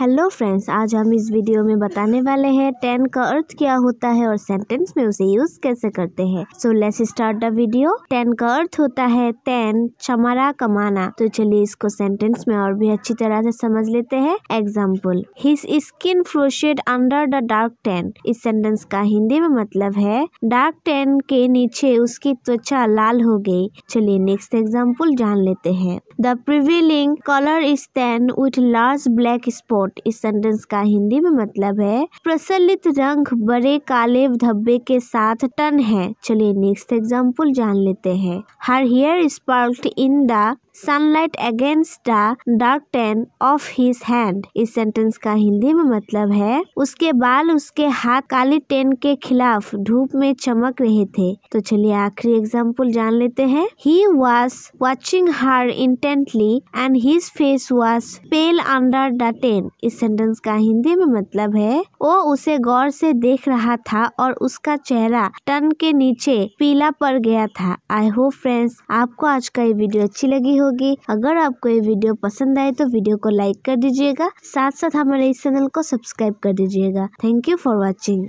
hello friends आज हम इस वीडियो में बताने वाले हैं टेन का अर्थ क्या होता है और सेंटेंस में उसे यूज कैसे करते हैं so let's start the video tan का अर्थ होता है टेन चमारा कमाना तो चलिए इसको सेंटेंस में और भी अच्छी तरह से समझ लेते हैं example his skin flushed under the dark tan इस सेंटेंस का हिंदी में मतलब है डार्क टेन के नीचे उसकी त्वचा लाल हो गई चलिए नेक्स्ट एग्जाम्पल जान लेते हैं the prevailing colour is tan with large black spot coat इस सेंटेंस का हिंदी में मतलब है प्रचलित रंग बड़े काले धब्बे के साथ टन है चलिए नेक्स्ट एग्जाम्पल जान लेते हैं her hair sparked in the sunlight against the dark tan of his hand इस सेंटेंस का हिंदी में मतलब है उसके बाल उसके हाथ काली टेन के खिलाफ धूप में चमक रहे थे तो चलिए आखिरी एग्जाम्पल जान लेते हैं he was watching her intently and his face was pale under the tan इस सेंटेंस का हिंदी में मतलब है वो उसे गौर से देख रहा था और उसका चेहरा टन के नीचे पीला पड़ गया था आई होप फ्रेंड्स आपको आज का ये वीडियो अच्छी लगी होगी अगर आपको ये वीडियो पसंद आए तो वीडियो को लाइक कर दीजिएगा साथ साथ हमारे इस चैनल को सब्सक्राइब कर दीजिएगा थैंक यू फॉर वॉचिंग